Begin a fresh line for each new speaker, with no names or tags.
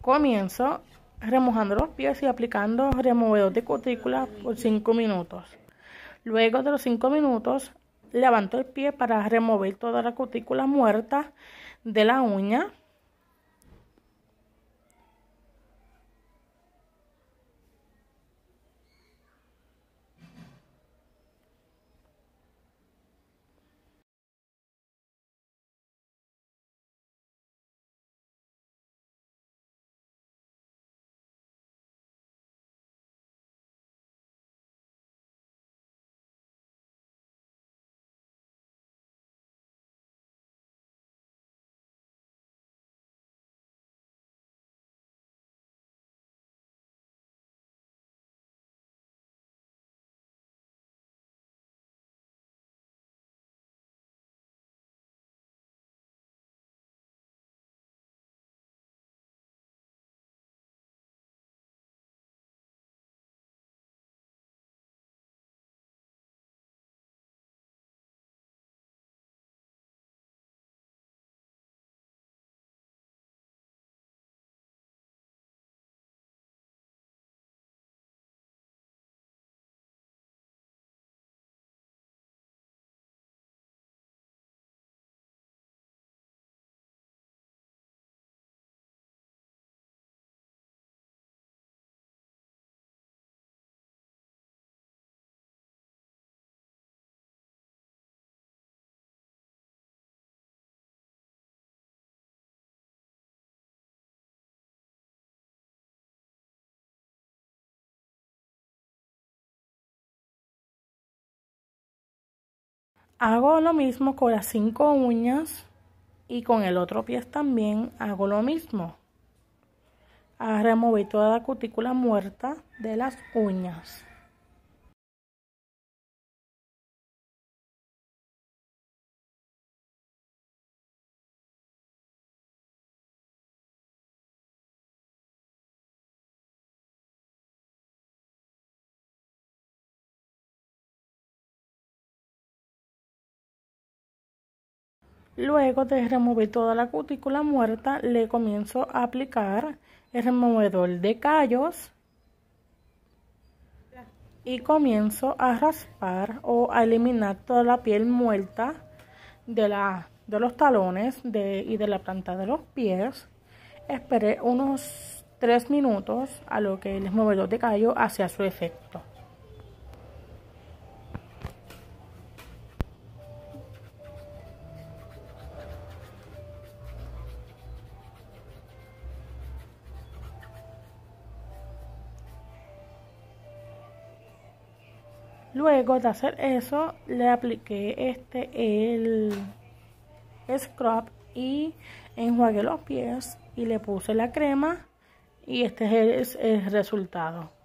Comienzo remojando los pies y aplicando removedor de cutícula por 5 minutos. Luego de los 5 minutos, levanto el pie para remover toda la cutícula muerta de la uña.
hago lo mismo con las
cinco uñas y con el otro pie también hago lo mismo. Removí toda la cutícula muerta de las uñas. Luego de remover toda la cutícula muerta, le comienzo a aplicar el removedor de callos y comienzo a raspar o a eliminar toda la piel muerta de, los talones y de la planta de los pies. Esperé unos 3 minutos a lo que el removedor de callos hacía su efecto. Luego de hacer eso, le apliqué este el scrub y enjuague los pies y le puse la crema y este es el resultado.